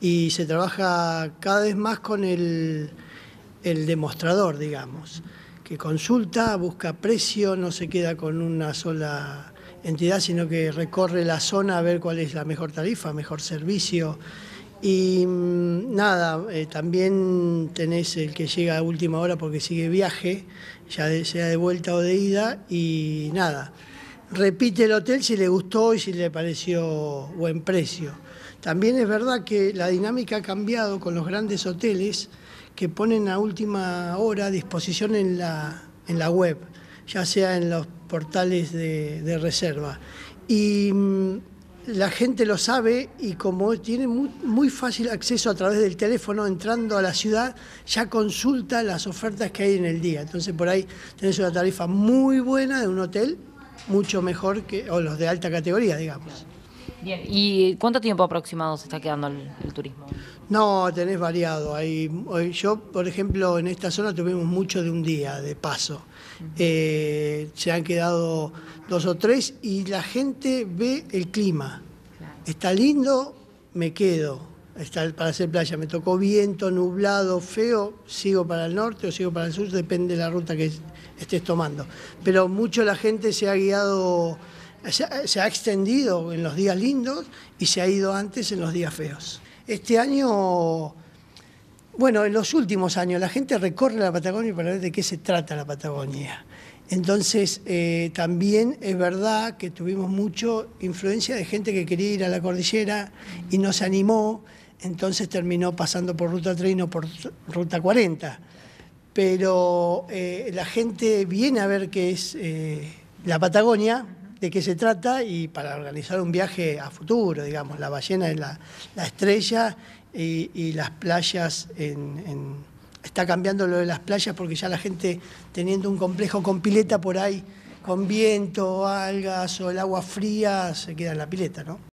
y se trabaja cada vez más con el, demostrador, digamos, que consulta, busca precio, no se queda con una sola entidad, sino que recorre la zona a ver cuál es la mejor tarifa, mejor servicio. Y mm, nada, eh, también tenés el que llega a última hora porque sigue viaje, ya sea de vuelta o de ida, y nada, repite el hotel si le gustó y si le pareció buen precio. También es verdad que la dinámica ha cambiado con los grandes hoteles que ponen a última hora a disposición en la, web, ya sea en los portales de, reserva. Y mm, la gente lo sabe y como tiene muy, fácil acceso a través del teléfono, entrando a la ciudad, ya consulta las ofertas que hay en el día. Entonces por ahí tenés una tarifa muy buena de un hotel, mucho mejor que, los de alta categoría, digamos. Bien, ¿y cuánto tiempo aproximado se está quedando el, turismo? No, tenés variado. yo, por ejemplo, en esta zona tuvimos mucho de un día, de paso. Eh, se han quedado dos o tres y la gente ve el clima. Está lindo, me quedo. Está para hacer playa. Me tocó viento, nublado, feo, sigo para el norte o sigo para el sur, depende de la ruta que estés tomando. Pero mucho la gente se ha guiado se ha, extendido en los días lindos y se ha ido antes en los días feos. Este año bueno, en los últimos años la gente recorre la Patagonia para ver de qué se trata la Patagonia. Entonces, eh, también es verdad que tuvimos mucha influencia de gente que quería ir a la cordillera y no se animó, entonces terminó pasando por Ruta 3 y no por Ruta 40. Pero eh, la gente viene a ver qué es eh, la Patagonia de qué se trata y para organizar un viaje a futuro, digamos. La ballena es la, estrella y, las playas Está cambiando lo de las playas porque ya la gente teniendo un complejo con pileta por ahí, con viento, algas o el agua fría, se queda en la pileta, ¿no?